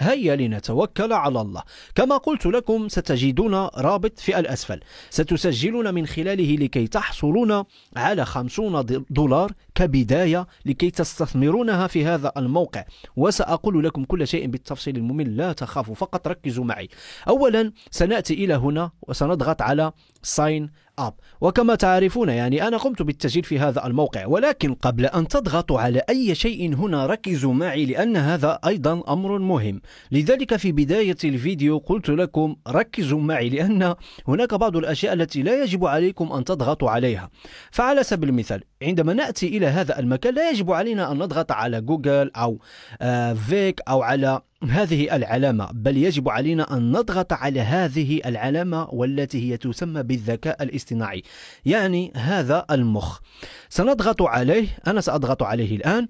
هيا لنتوكل على الله كما قلت لكم ستجدون رابط في الأسفل ستسجلون من خلاله لكي تحصلون على 50 دولار كبداية لكي تستثمرونها في هذا الموقع وسأقول لكم كل شيء بالتفصيل الممل لا تخافوا فقط ركزوا معي أولا سنأتي إلى هنا وسنضغط على ساين اب وكما تعرفون يعني انا قمت بالتسجيل في هذا الموقع ولكن قبل ان تضغطوا على اي شيء هنا ركزوا معي لان هذا ايضا امر مهم لذلك في بدايه الفيديو قلت لكم ركزوا معي لان هناك بعض الاشياء التي لا يجب عليكم ان تضغطوا عليها فعلى سبيل المثال عندما ناتي الى هذا المكان لا يجب علينا ان نضغط على جوجل او آه، فيك او على هذه العلامة بل يجب علينا أن نضغط على هذه العلامة والتي هي تسمى بالذكاء الاصطناعي يعني هذا المخ سنضغط عليه أنا سأضغط عليه الآن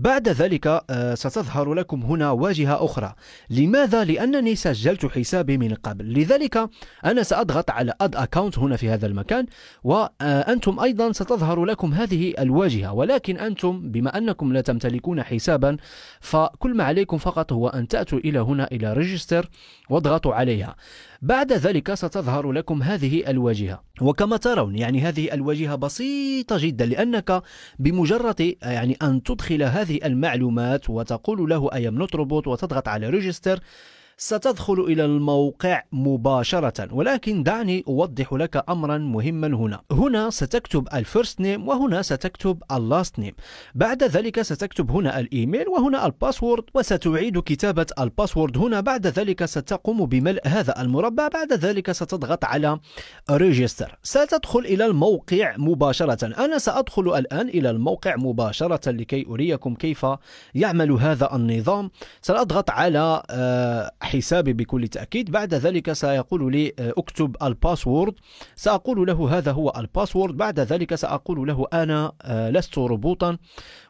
بعد ذلك آه، ستظهر لكم هنا واجهة أخرى لماذا؟ لأنني سجلت حسابي من قبل لذلك أنا سأضغط على Add Account هنا في هذا المكان وأنتم أيضا ستظهر لكم هذه الواجهة ولكن أنتم بما أنكم لا تمتلكون حسابا فكل ما عليكم فقط هو أن تأتوا إلى هنا إلى Register واضغطوا عليها بعد ذلك ستظهر لكم هذه الواجهة وكما ترون يعني هذه الواجهة بسيطة جدا لأنك بمجرد يعني أن تدخل هذه هذه المعلومات وتقول له I نوت روبوت وتضغط على ريجستر ستدخل إلى الموقع مباشرة ولكن دعني أوضح لك أمرا مهما هنا هنا ستكتب الفيرست نيم وهنا ستكتب اللاست نيم بعد ذلك ستكتب هنا الإيميل وهنا الباسورد وستعيد كتابة الباسورد هنا بعد ذلك ستقوم بملء هذا المربع بعد ذلك ستضغط على ريجستر ستدخل إلى الموقع مباشرة أنا سأدخل الآن إلى الموقع مباشرة لكي أريكم كيف يعمل هذا النظام سأضغط على آه، حسابي بكل تأكيد بعد ذلك سيقول لي آه، اكتب الباسورد سأقول له هذا هو الباسورد بعد ذلك سأقول له أنا آه، لست روبوتا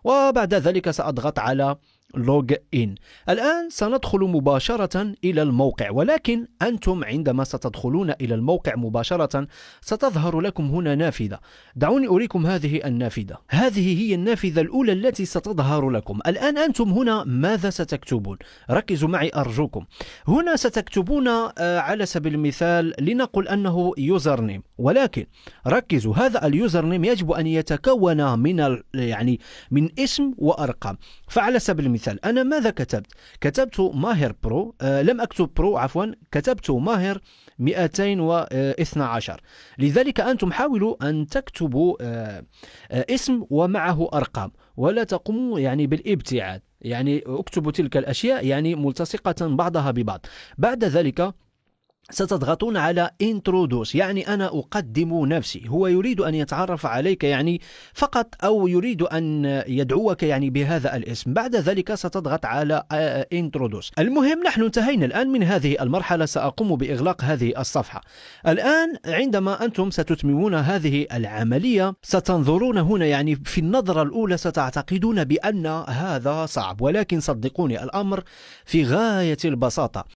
وبعد ذلك سأضغط على لوج إن الآن سندخل مباشرة إلى الموقع ولكن أنتم عندما ستدخلون إلى الموقع مباشرة ستظهر لكم هنا نافذة دعوني أريكم هذه النافذة هذه هي النافذة الأولى التي ستظهر لكم الآن أنتم هنا ماذا ستكتبون ركزوا معي أرجوكم هنا ستكتبون آه، على سبيل المثال لنقل أنه يوزر نيم ولكن ركزوا هذا اليوزر نيم يجب أن يتكون من يعني من اسم وأرقام فعلى سبيل المثال مثال انا ماذا كتبت كتبت ماهر برو آه لم اكتب برو عفوا كتبت ماهر 212 لذلك انتم حاولوا ان تكتبوا آه آه اسم ومعه ارقام ولا تقوموا يعني بالابتعاد يعني اكتبوا تلك الاشياء يعني ملتصقه بعضها ببعض بعد ذلك ستضغطون على انترودوس يعني انا اقدم نفسي هو يريد ان يتعرف عليك يعني فقط او يريد ان يدعوك يعني بهذا الاسم بعد ذلك ستضغط على انترودوس المهم نحن انتهينا الان من هذه المرحله ساقوم باغلاق هذه الصفحه الان عندما انتم ستتممون هذه العمليه ستنظرون هنا يعني في النظره الاولى ستعتقدون بان هذا صعب ولكن صدقوني الامر في غايه البساطه